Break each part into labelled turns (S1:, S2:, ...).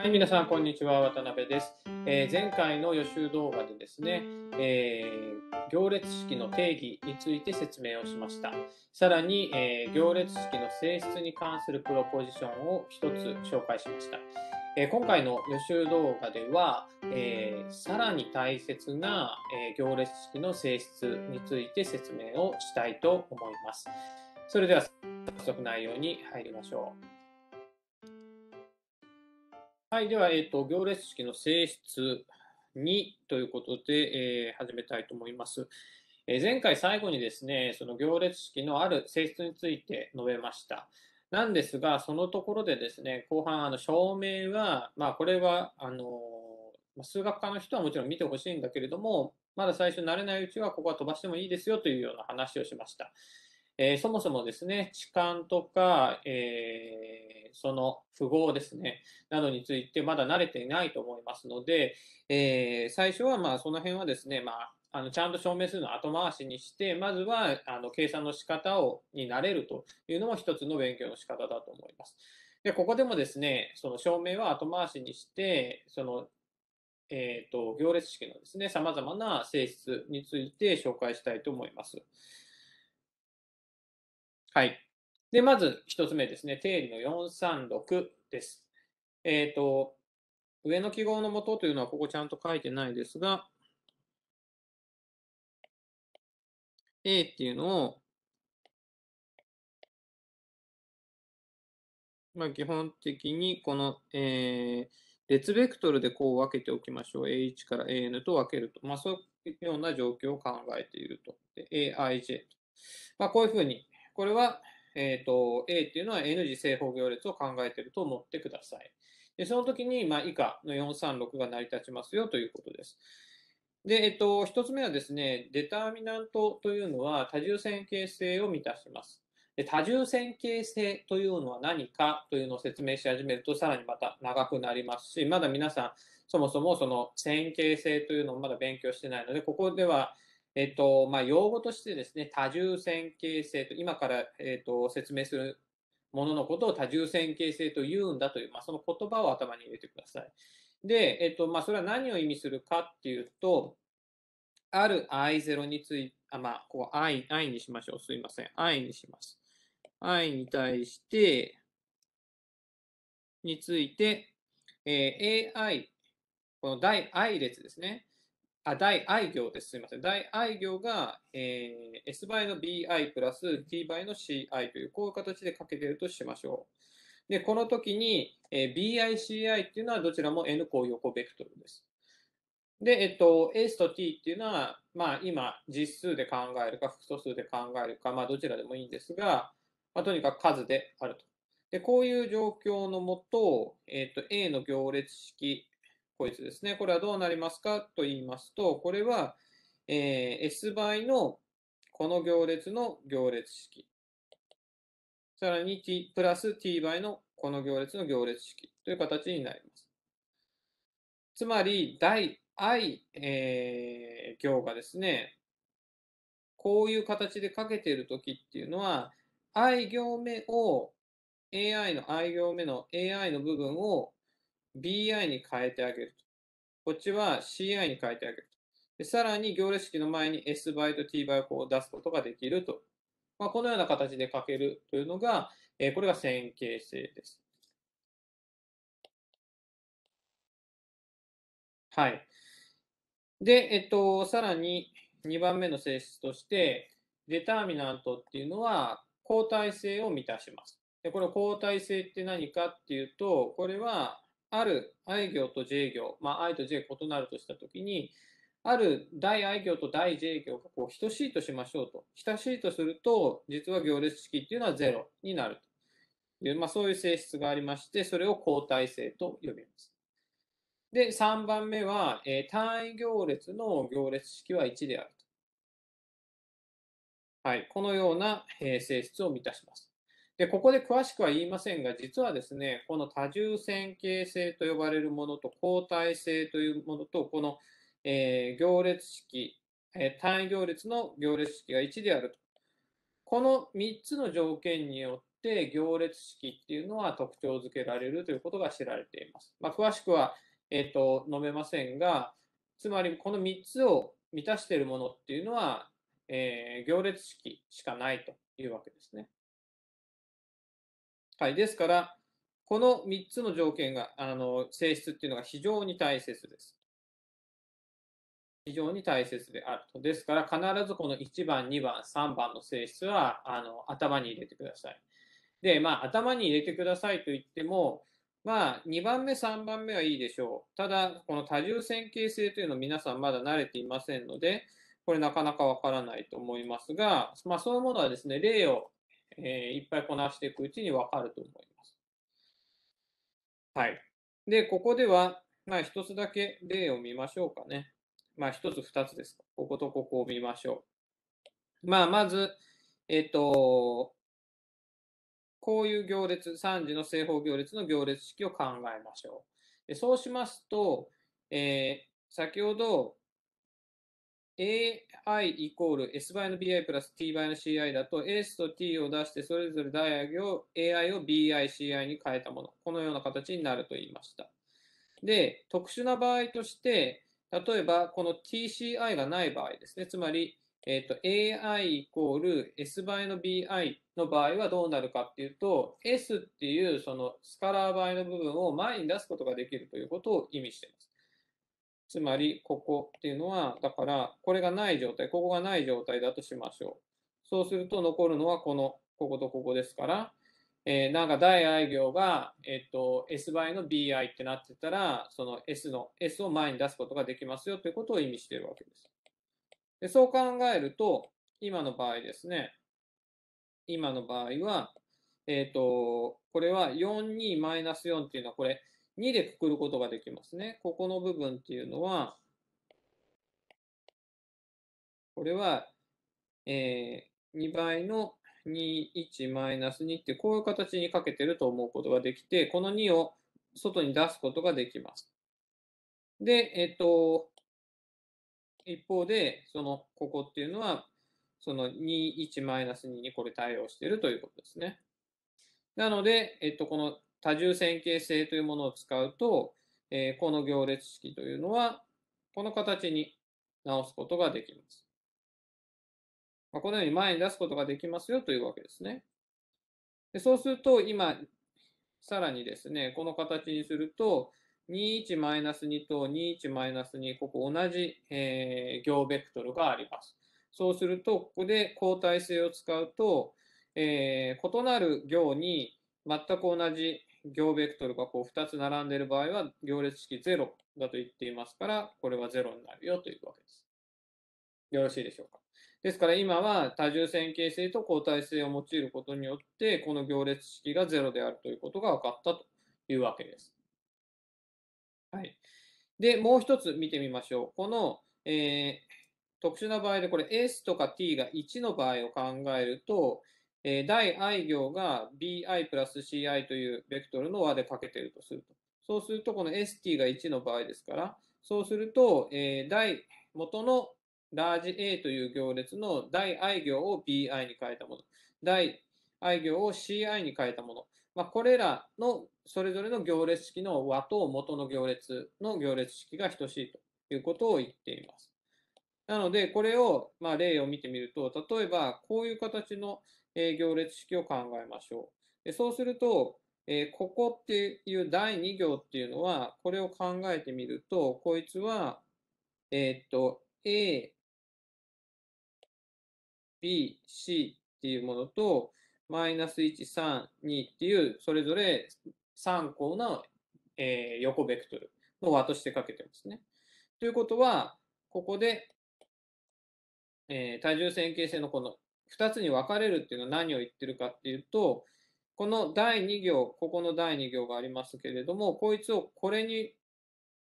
S1: はい、皆さん、こんにちは。渡辺です。えー、前回の予習動画でですね、えー、行列式の定義について説明をしました。さらに、えー、行列式の性質に関するプロポジションを1つ紹介しました。え今回の予習動画では、えさらに大切な、え行列式の性質について説明をしたいと思います。それでは、早速内容に入りましょう。はい、では、えっ、ー、と、行列式の性質2ということで、えー、始めたいと思います。えー、前回最後にですね、その行列式のある性質について述べました。なんですが、そのところでですね、後半、あの、証明は、まあ、これは、あの、数学科の人はもちろん見てほしいんだけれども、まだ最初慣れないうちは、ここは飛ばしてもいいですよというような話をしました。えー、そもそもですね、痴漢とか、えー、その符号ですね、などについてまだ慣れていないと思いますので、えー、最初はまあその辺はですね、まあ、あのちゃんと証明するの後回しにして、まずはあの計算の仕方をに慣れるというのも一つの勉強の仕方だと思います。で、ここでもですね、その証明は後回しにして、そのえーと行列式のですね、様々な性質について紹介したいと思います。はい。で、まず一つ目ですね。定理の436です。えっ、ー、と、
S2: 上の記号の元というのはここちゃんと書いてないですが、A っていうのを、まあ、基本的にこの、えー、
S1: 列ベクトルでこう分けておきましょう。A1 から AN と分けると。まあ、そういうような状況を考えていると。で AIJ。まあ、こういうふうにこれは、えーと、A っていうのは N 次正方行列を考えていると思ってください。でその時に、まあ、以下の436が成り立ちますよということです。で、えっと、1つ目はですね、デターミナントというのは多重線形性を満たします。で多重線形性というのは何かというのを説明し始めるとさらにまた長くなりますし、まだ皆さんそもそもその線形性というのをまだ勉強してないので、ここではえっとまあ、用語としてですね、多重線形性と、今から、えっと、説明するもののことを多重線形性と言うんだという、まあ、その言葉を頭に入れてください。で、えっとまあ、それは何を意味するかっていうと、ある i0 について、あまあ、ここ i, i にしましょう。すいません。i にします。i に対して、について、えー、ai、この第 i 列ですね。あ、大愛行です。すみません。大愛行が、えー、s 倍の bi プラス t 倍の ci という、こういう形でかけてるとしましょう。で、この時に、えー、bici っていうのはどちらも n 項横ベクトルです。で、えっと、s と t っていうのは、まあ今、実数で考えるか、複素数で考えるか、まあどちらでもいいんですが、まあとにかく数であると。で、こういう状況のもと、えっと、a の行列式、こいつですね。これはどうなりますかと言いますと、これは、えー、S 倍のこの行列の行列式。さらに t プラス t 倍のこの行列の行列式という形になります。つまり、第 i、えー、行がですね、こういう形でかけているときっていうのは、i 行目を ai の i 行目の ai の部分を BI に変えてあげると。こっちは CI に変えてあげると。でさらに行列式の前に S 倍と T 倍をトを出すことができると。まあ、このような形で書けるとい
S2: うのが、えー、これが線形性です。はい。で、えっと、さらに
S1: 2番目の性質として、デターミナントっていうのは、交代性を満たします。でこれ交代性って何かっていうと、これはある I 行と J 行、まあ、I と J 異なるとしたときに、ある大 I 行と大 J 行がこう等しいとしましょうと。等しいとすると、実は行列式っていうのは0になるという、まあ、そういう性質がありまして、それを交代性と呼びます。で、3番目は、えー、単位行列の行列式は1であると。はい、このような、えー、性質を満たします。で、ここで詳しくは言いませんが、実はですね、この多重線形性と呼ばれるものと交代性というものと、この、えー、行列式、えー、単位行列の行列式が1であると。この3つの条件によって行列式っていうのは特徴づけられるということが知られています。まあ、詳しくは、えっ、ー、と、述べませんが、つまりこの3つを満たしているものっていうのは、えー、行列式しかないというわけですね。はい、ですから、この3つの条件が、あの性質っていうのが非常に大切です。非常に大切であると。ですから、必ずこの1番、2番、3番の性質はあの頭に入れてください。で、まあ、頭に入れてくださいと言っても、まあ、2番目、3番目はいいでしょう。ただ、この多重線形性というのを皆さんまだ慣れていませんので、これなかなかわからないと思いますが、まあ、そういうものはですね、例をえー、いっぱいこなしていくうちにわかると思います。はい。で、ここでは、まあ、一つだけ例を見ましょうかね。まあ、一つ二つです。こことここを見ましょう。まあ、まず、えっ、ー、と、こういう行列、3時の正方行列の行列式を考えましょう。でそうしますと、えー、先ほど、AI イコール S 倍の BI プラス T 倍の CI だと S と T を出してそれぞれ代上を AI を BICI に変えたもの。このような形になると言いました。で、特殊な場合として、例えばこの TCI がない場合ですね。つまり、えっ、ー、と、AI イコール S 倍の BI の場合はどうなるかっていうと、S っていうそのスカラー倍の部分を前に出すことができるということを意味しています。つまり、ここっていうのは、だから、これがない状態、ここがない状態だとしましょう。そうすると、残るのはこの、こことここですから、えー、なんか大愛行が、えっと、s 倍の bi ってなってたら、その s の、s を前に出すことができますよということを意味しているわけです。でそう考えると、今の場合ですね、今の場合は、えっ、と、これは42-4っていうのは、これ、2でくくることができますね。ここの部分っていうのは、これは、えー、2倍の21マイナス2ってこういう形にかけてると思うことができて、この2を外に出すことができます。で、えっと、一方で、その、ここっていうのは、その21マイナス2にこれ対応してるということですね。なので、えっと、この多重線形性というものを使うと、えー、この行列式というのは、この形に直すことができます。まあ、このように前に出すことができますよというわけですね。でそうすると、今、さらにですね、この形にすると、21-2と21-2、ここ同じ、えー、行ベクトルがあります。そうすると、ここで交代性を使うと、えー、異なる行に全く同じ行ベクトルがこう2つ並んでいる場合は、行列式0だと言っていますから、これは0になるよというわけです。よろしいでしょうか。ですから今は多重線形性と交代性を用いることによって、この行列式が0であるということが分かったというわけです。はい。で、もう一つ見てみましょう。この、えー、特殊な場合で、これ S とか T が1の場合を考えると、えー、i 行が bi プラス ci というベクトルの和でかけているとすると。そうすると、この st が1の場合ですから、そうすると、えー、第元のラージ A という行列の大 i 行を bi に変えたもの、大 i 行を ci に変えたもの、まあ、これらのそれぞれの行列式の和と元の行列の行列式が等しいということを言っています。なので、これを、まあ、例を見てみると、例えば、こういう形の、え行列式を考えましょう。でそうすると、えここっていう第2行っていうのは、これを考えてみると、こいつは、えー、っと、A、B、C っていうものと、マイナス1、3、2っていう、それぞれ3項の、えー、横ベクトルの和としてかけてますね。ということは、ここで、えー、重線形性のこの2つに分かれるっていうのは何を言ってるかっていうと、この第2行、ここの第2行がありますけれども、こいつをこれに、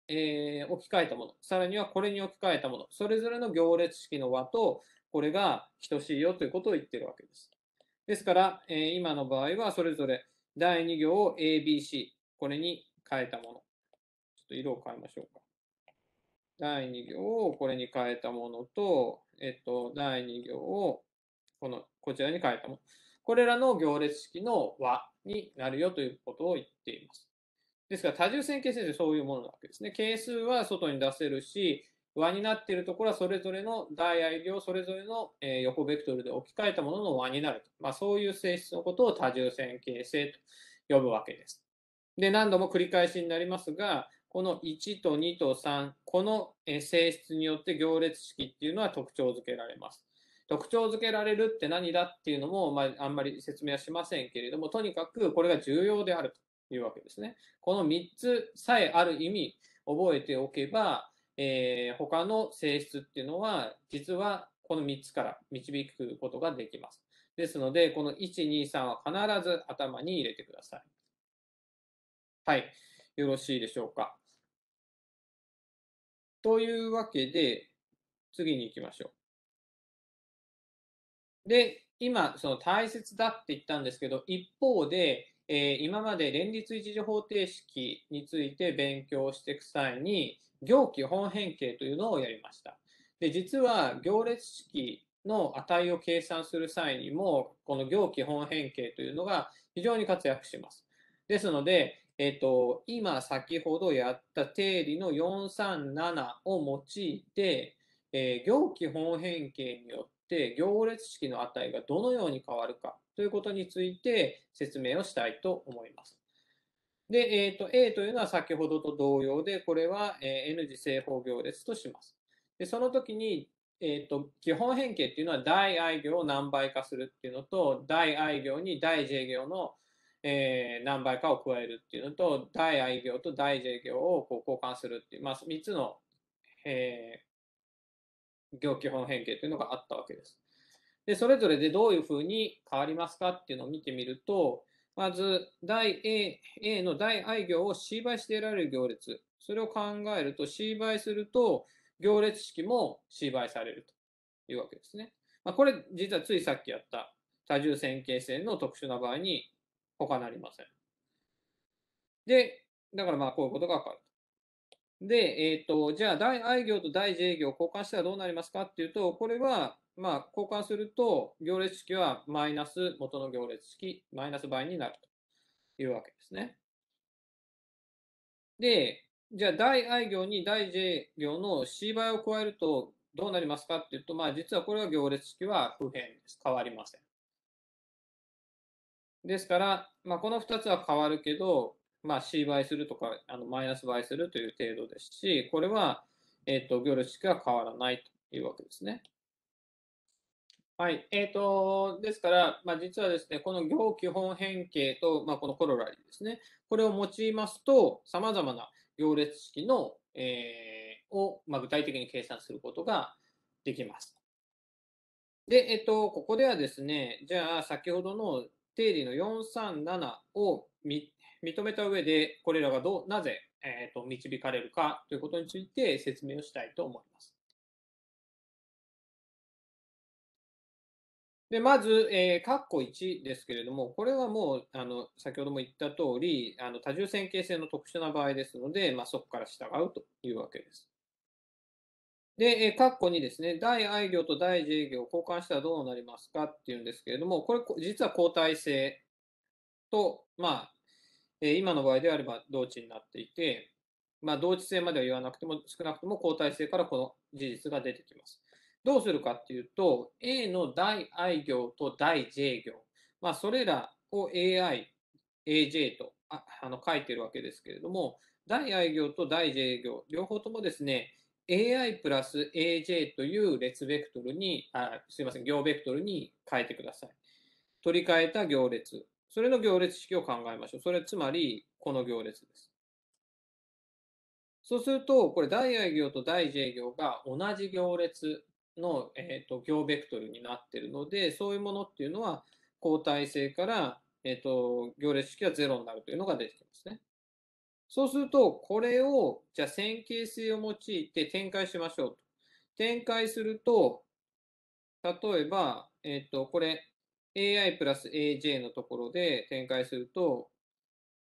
S1: えー、置き換えたもの、さらにはこれに置き換えたもの、それぞれの行列式の和と、これが等しいよということを言ってるわけです。ですから、えー、今の場合はそれぞれ第2行を ABC、これに変えたもの。ちょっと色を変えましょうか。第2行をこれに変えたものと、えっと、第2行をこの、こちらに書いたもの。これらの行列式の和になるよということを言っています。ですから、多重線形成ってそういうものなわけですね。係数は外に出せるし、和になっているところはそれぞれの大愛量、それぞれの横ベクトルで置き換えたものの和になると。まあ、そういう性質のことを多重線形性と呼ぶわけです。で、何度も繰り返しになりますが、この1と2と3、この性質によって行列式っていうのは特徴づけられます。特徴づけられるって何だっていうのも、まあ、あんまり説明はしませんけれども、とにかくこれが重要であるというわけですね。この3つさえある意味覚えておけば、えー、他の性質っていうのは、実はこの3つから導くことができます。ですので、この1、2、3は必
S2: ず頭に入れてください。はい。よろしいでしょうか。というわけで、次に行きましょう。で、今、その大切だって言ったんですけど、
S1: 一方で、えー、今まで連立一時方程式について勉強していく際に、行基本変形というのをやりました。で、実は行列式の値を計算する際にも、この行基本変形というのが非常に活躍します。ですので、えっ、ー、と、今先ほどやった定理の437を用いて、えー、行基本変形によっって行列式の値がどのように変わるかということについて説明をしたいと思います。で、えー、と A というのは先ほどと同様で、これは N 次正方行列とします。でその時に、えー、と基本変形っていうのは大 i 行を何倍化するっていうのと、大 i 行に大 j 行のえー、何倍かを加えるっていうのと、大 i 行と大 j 行をこう交換するっていう、まあ、3つの、え行基本変形というのがあったわけです。で、それぞれでどういうふうに変わりますかっていうのを見てみると、まず、第 A, A の第 I 行を C 倍して得られる行列。それを考えると C 倍すると、行列式も C 倍されるというわけですね。まあ、これ、実はついさっきやった多重線形線の特殊な場合に他なりません。で、だからまあこういうことがわかる。で、えっ、ー、と、じゃあ、大愛行と大 J 行交換したらどうなりますかっていうと、これは、まあ、交換すると、行列式はマイナス元の行列式、マイナス倍になるというわけですね。で、じゃあ、大愛行に大 J 行の C 倍を加えるとどうなりますかっていうと、まあ、実はこれは行列式は不変です。変わりません。ですから、まあ、この2つは変わるけど、まあ、C 倍するとか、あのマイナス倍するという程度ですし、これは、えっ、ー、と、行列式は変わらないというわけですね。はい。えっ、ー、と、ですから、まあ、実はですね、この行基本変形と、まあ、このコロラリですね、これを用いますと、さまざまな行列式の、えー、を、まあ、具体的に計算することができます。で、えっ、ー、と、ここではですね、じゃあ、先ほどの定理の437を認めた上で、これらがどう、なぜ、えーと、と導
S2: かれるかということについて説明をしたいと思います。でまず、えー、括弧1ですけれども、これは
S1: もうあの先ほども言った通り、あの多重線形性の特殊な場合ですので、まあ、そこから従うというわけです。で、えー、括弧2ですね、第 i 行と第 j 行を交換したらどうなりますかっていうんですけれども、これ実は交代性と、まあ、え今の場合であれば同値になっていて、まあ、同値性までは言わなくても、少なくとも交代性からこの事実が出てきます。どうするかっていうと、A の第 i 行と第 j 行、まあ、それらを AI、AJ とああの書いてるわけですけれども、第 i 行と第 j 行、両方ともですね、AI プラス AJ という列ベクトルに、あすいません、行ベクトルに変えてください。取り替えた行列。それの行列式を考えましょう。それつまり、この行列です。そうすると、これ、第 i 行と第 j 行が同じ行列の、えーと、行ベクトルになっているので、そういうものっていうのは、交代性から、えーと、行列式は0になるというのが出てきますね。そうすると、これを、じゃあ線形性を用いて展開しましょうと。展開すると、例えば、えっ、ー、と、これ、AI プラス AJ のところで展開すると、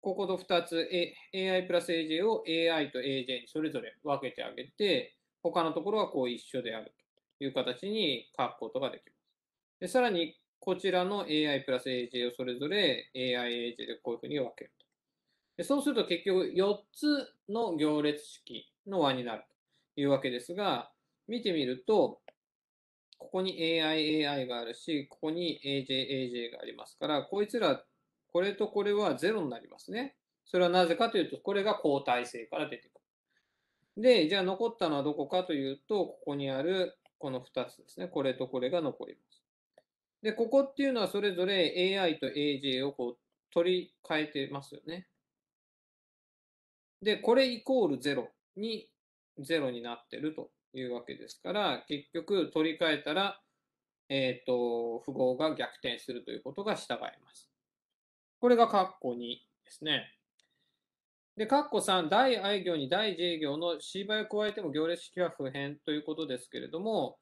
S1: ここと2つ、A、AI プラス AJ を AI と AJ にそれぞれ分けてあげて、他のところはこう一緒であるという形に書くことができます。でさらに、こちらの AI プラス AJ をそれぞれ AI、AJ でこういうふうに分けると。でそうすると結局4つの行列式の和になるというわけですが、見てみると、ここに AI、AI があるし、ここに AJ、AJ がありますから、こいつら、これとこれはゼロになりますね。それはなぜかというと、これが交代性から出てくる。で、じゃあ残ったのはどこかというと、ここにあるこの2つですね。これとこれが残ります。で、ここっていうのはそれぞれ AI と AJ をこう取り替えてますよね。で、これイコール0に、0になってるというわけですから、結局取り替えたら、えっ、ー、と、符号が逆転するということが従います。これが括弧2ですね。で、ッコ3、第愛行に第 j 行の C 倍を加えても行列式は不変ということですけれども、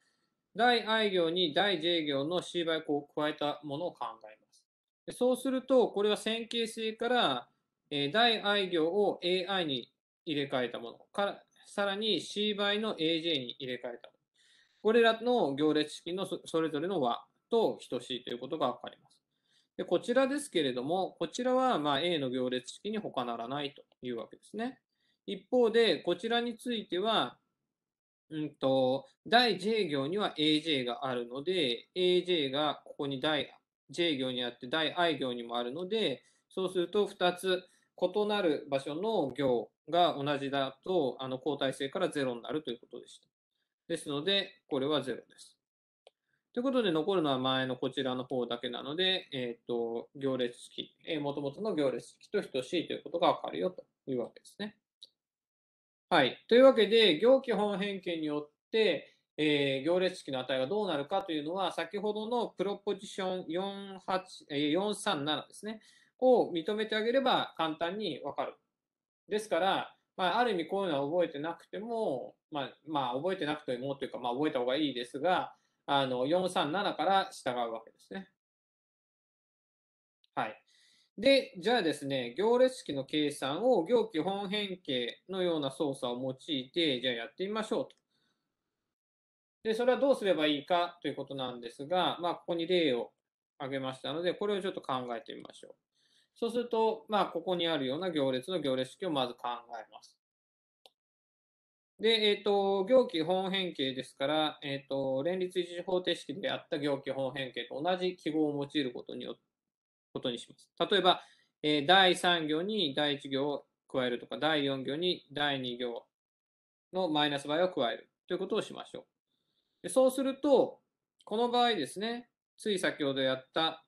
S1: 第愛行に第 j 行の C 倍を加えたものを考えます。でそうすると、これは線形性から、えー、第行を ai に入れ替えたものから、さらに C 倍の AJ に入れ替えたこれらの行列式のそれぞれの和と等しいということがわかります。でこちらですけれども、こちらはま A の行列式に他ならないというわけですね。一方で、こちらについては、うんと、第 J 行には AJ があるので、AJ がここに第 J 行にあって第 I 行にもあるので、そうすると2つ異なる場所の行が同じだと、あの交代性から0になるということでした。ですので、これは0です。ということで、残るのは前のこちらの方だけなので、えっ、ー、と、行列式、えー、元々の行列式と等しいということがわかるよというわけですね。はい。というわけで、行基本変形によって、えー、行列式の値がどうなるかというのは、先ほどのプロポジション48、え437ですね、を認めてあげれば簡単にわかるですから、まあ、ある意味こういうのは覚えてなくても、まあ、まあ、覚えてなくてもというか、まあ、覚えた方がいいですが、あの、437から従うわけですね。はい。で、じゃあですね、行列式の計算を行基本変形のような操作を用いて、じゃあやってみましょうと。で、それはどうすればいいかということなんですが、まあ、ここに例を挙げましたので、これをちょっと考えてみましょう。そうすると、まあ、ここにあるような行列の行列式をまず考えます。で、えっ、ー、と、行基本変形ですから、えっ、ー、と、連立一次方程式でやった行基本変形と同じ記号を用いることによ、ことにします。例えば、えー、第3行に第1行を加えるとか、第4行に第2行のマイナス倍を加えるということをしましょう。でそうすると、この場合ですね、つい先ほどやった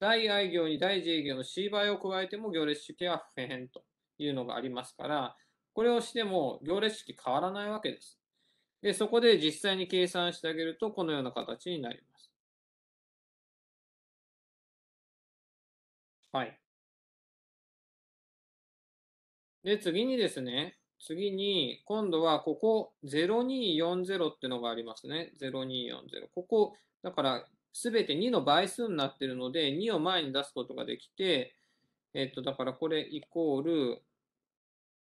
S1: 大愛行に第 J 行の C 倍を加えても行列式は不変というのがありますから、これをして
S2: も行列式変わらないわけです。で、そこで実際に計算してあげると、このような形になります。はい。で、次にですね、次
S1: に、今度はここ0240っていうのがありますね。0240。ここ、だからすべて2の倍数になっているので、2を前に出すことができて、えっと、だからこれイコール、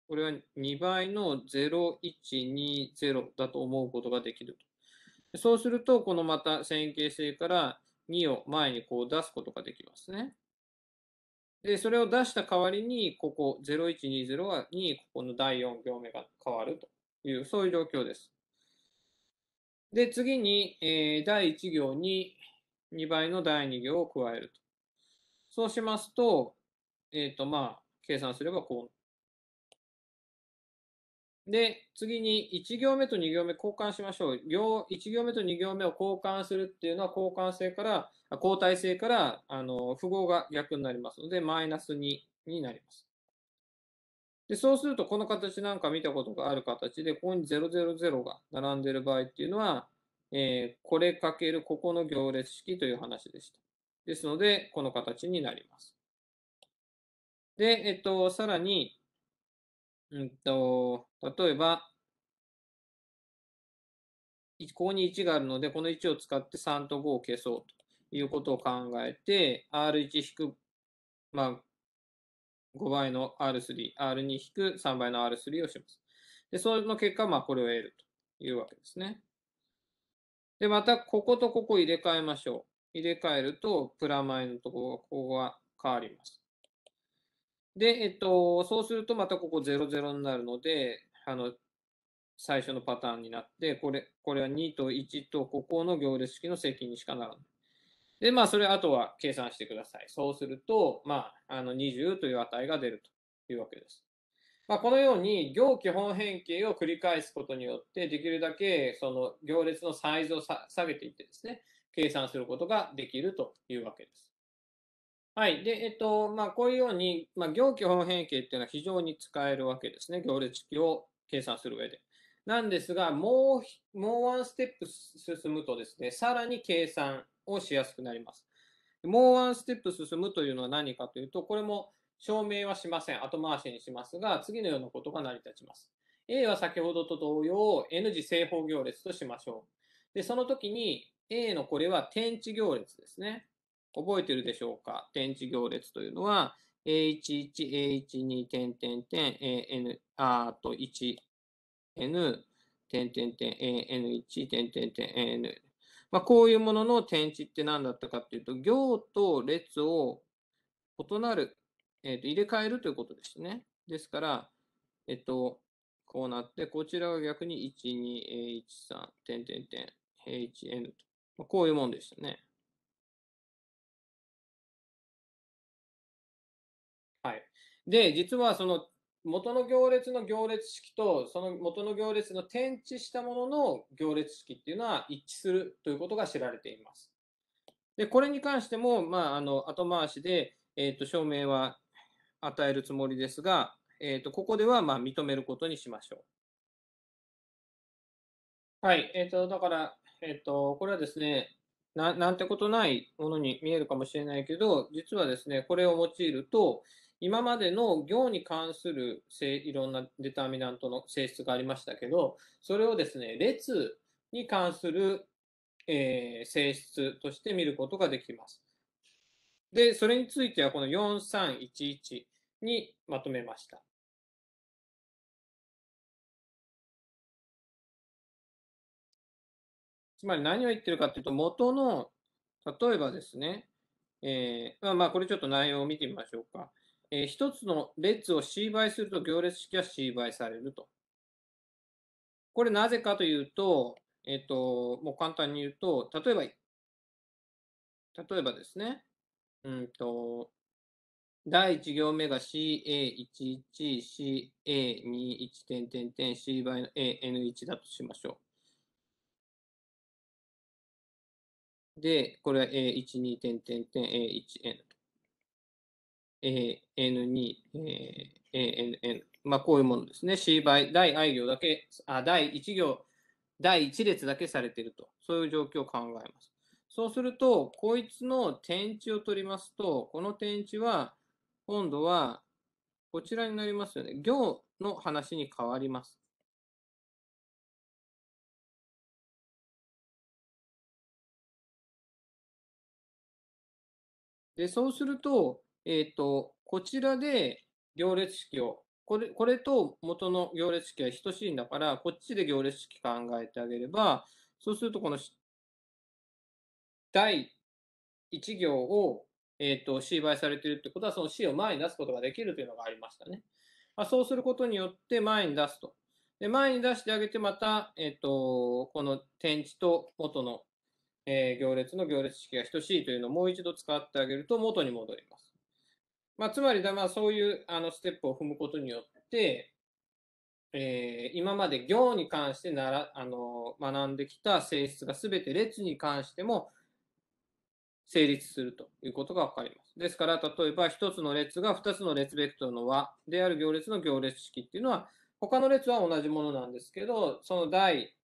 S1: これは2倍の0120だと思うことができると。そうすると、このまた線形性から2を前にこう出すことができますね。で、それを出した代わりに、ここ0120は2、ここの第4行目が変わるという、そういう状況です。で、次に、えー、第1行に、2倍の第2行を加えると。そうしますと、えっ、ー、と、まあ、計算すればこう。で、次に1行目と2行目交換しましょう。行、1行目と2行目を交換するっていうのは交換性から、交代性から、あの、符号が逆になりますので、マイナス2になります。で、そうすると、この形なんか見たことがある形で、ここに000が並んでる場合っていうのは、えー、これかけるここの行列式という話でした。ですので、この形になります。
S2: で、えっと、さらに、うんと、例えば、ここに1があるので、この1を
S1: 使って3と5を消そうということを考えて、R1 引く、まあ、5倍の R3、R2 引く3倍の R3 をします。で、その結果、まあ、これを得るというわけですね。で、またこことここ入れ替えましょう。入れ替えると、プラマイのところが、ここが変わります。で、えっと、そうするとまたここ00になるので、あの、最初のパターンになって、これ、これは2と1とここの行列式の積にしかならない。で、まあ、それあとは計算してください。そうすると、まあ、あの20という値が出るというわけです。まあ、このように行基本変形を繰り返すことによって、できるだけその行列のサイズを下げていってですね、計算することができるというわけです。はい。で、えっと、まあ、こういうように、まあ、行基本変形っていうのは非常に使えるわけですね。行列式を計算する上で。なんですが、もう、もうワンステップ進むとですね、さらに計算をしやすくなります。もうワンステップ進むというのは何かというと、これも証明はしません。後回しにしますが、次のようなことが成り立ちます。A は先ほどと同様、N 次正方行列としましょう。で、その時に A のこれは点値行列ですね。覚えてるでしょうか点値行列というのは、A11、A12、点点点、AN、あと 1N、点点点、AN1、点点点、AN。まあ、こういうものの点値って何だったかっていうと、行と列を異なるえっ、ー、と、入れ替えるということですね。ですから、えっ、ー、と、こう
S2: なって、こちらが逆に1、2、A13、点点点、HN と。こういうもんですよね。はい。で、実はその元の行列の行列式と
S1: その元の行列の転置したものの行列式っていうのは一致するということが知られています。で、これに関しても、まあ、あの後回しで、えーと証明は与えるつもりですが、えっ、ー、と、ここではまあ認めることにしましょう。はい。えっ、ー、と、だから、えっ、ー、と、これはですねな、なんてことないものに見えるかもしれないけど、実はですね、これを用いると、今までの行に関するいろんなデターミナントの性質がありましたけど、それをですね、列に関する、えー、性質として見ることができます。で、それについてはこの4311
S2: にまとめました。つまり何を言ってるかというと、元の、例えばですね、えー、まあまあこれちょっと内容を見てみま
S1: しょうか。えー、一つの列を C 倍すると行列式は C 倍されると。
S2: これなぜかというと、えっ、ー、と、もう簡単に言うと、例えば、例えばですね、うんと、
S1: 第1行目が CA11、CA21、点点点、
S2: C 倍の AN1 だとしましょう。で、これは A12、点点点、A1N。
S1: AN2、ANN。まあ、こういうものですね。C 倍、第 I 行だけ、あ、第1行、第1列だけされていると。そういう状況を考えます。そうすると、こいつの点値を取りますと、この点値は、
S2: 今度は、こちらになりますよね。行の話に変わります。で、そうすると、えっ、ー、と、こちらで行列式を、これ、これと元の行列式は等
S1: しいんだから、こっちで行列式考えてあげれば、そうするとこの第1行を、えーと、C 倍されているってことは、その C を前に出すことができるというのがありましたね。まあ、そうすることによって前に出すと。で、前に出してあげて、また、えっ、ー、と、この点値と元の、えー、行列の行列式が等しいというのをもう一度使ってあげると元に戻ります。まあ、つまりだ、まあ、そういうあのステップを踏むことによって、えー、今まで行に関してならあの学んできた性質が全て列に関しても成立するということがわかります。ですから、例えば1つの列が2つの列ベクトルの和である行列の行列式っていうのは、他の列は同じものなんですけど、その第、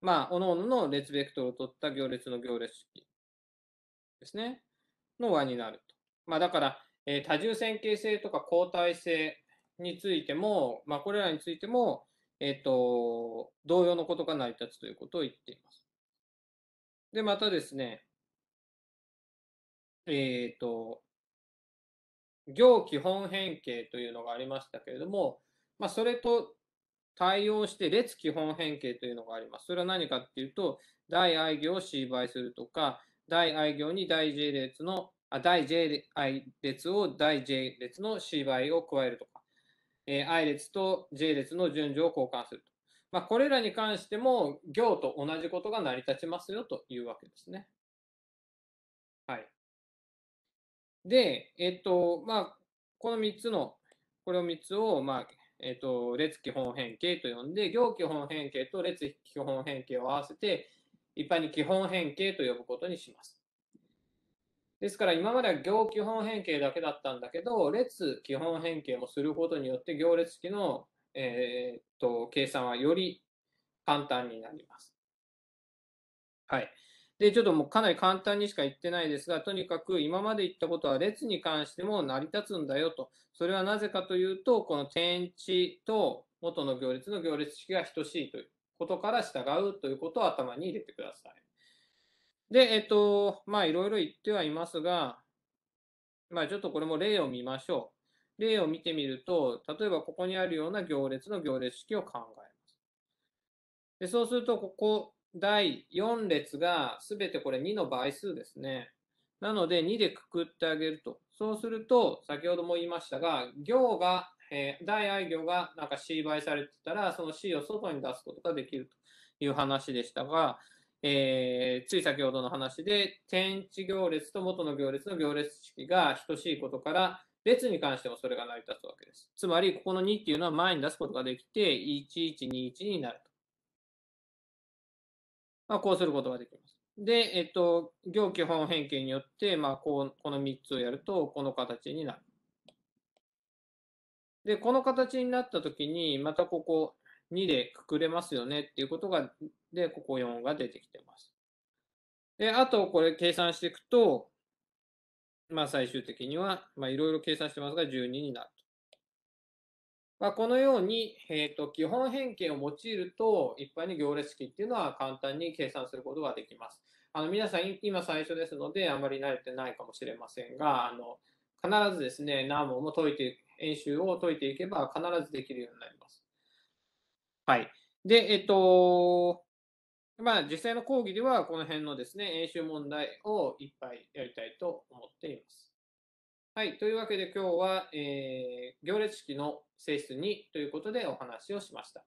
S1: まあ、各々の列ベクトルを取った行列の行列式ですね、の和になると。まあ、だから、えー、多重線形性とか交代性についても、まあ、これらについても、えっ、
S2: ー、と、同様のことが成り立つということを言っています。で、またですね、えっ、ー、と、
S1: 行基本変形というのがありましたけれども、まあ、それと対応して列基本変形というのがあります。それは何かっていうと、大愛行を C 倍するとか、大愛行に大 j 列の、あ、大 j i 列を大 j 列の C 倍を加えるとか、えー、i 列と j 列の順序を交換すると。まあ、これらに関しても行と同じことが成り立ちますよというわけです
S2: ね。はい。で、えっと、まあ、この3つの、これを3つを、まあ、えっと、列基本変形と呼ん
S1: で、行基本変形と列基本変形を合わせて、一般に基本変形と呼ぶことにします。ですから今までは行基本変形だけだったんだけど、列基本変形をすることによって行列式の、えー、っと計算はより簡単になります。はい。で、ちょっともうかなり簡単にしか言ってないですが、とにかく今まで言ったことは列に関しても成り立つんだよと。それはなぜかというと、この点値と元の行列の行列式が等しいということから従うということを頭に入れてください。で、えっと、まあいろいろ言ってはいますが、まあちょっとこれも例を見ましょう。例を見てみると、例えばここにあるような行列の行列式を考えます。でそうすると、ここ、第4列がすべてこれ2の倍数ですね。なので2でくくってあげると。そうすると、先ほども言いましたが、行が、えー、大愛行がなんか C 倍されてたら、その C を外に出すことができるという話でしたが、えー、つい先ほどの話で、天地行列と元の行列の行列式が等しいことから、列に関してもそれが成り立つわけです。つまり、ここの2っていうのは前に出すことができて、1121になる。まあ、こうすることができます。で、えっと、行基本変形によって、まあ、こう、この3つをやると、この形になる。で、この形になったときに、またここ2でくくれますよねっていうことが、で、ここ4が出てきてます。で、あとこれ計算していくと、まあ最終的には、まあいろいろ計算してますが12になる。まあ、このように、えーと、基本変形を用いると、一般に行列式っていうのは簡単に計算することができます。あの皆さん、今最初ですので、あまり慣れてないかもしれませんが、あの必ずですね、何問も解いて、演習を解いていけば必ずできるようになります。はい。で、えっ、と、まあ、実際の講義では、この辺のですね、演習問題をいっぱいやりたいと思っています。はい。というわけで今日
S2: は、えー、行列式の性質2ということでお話をしました。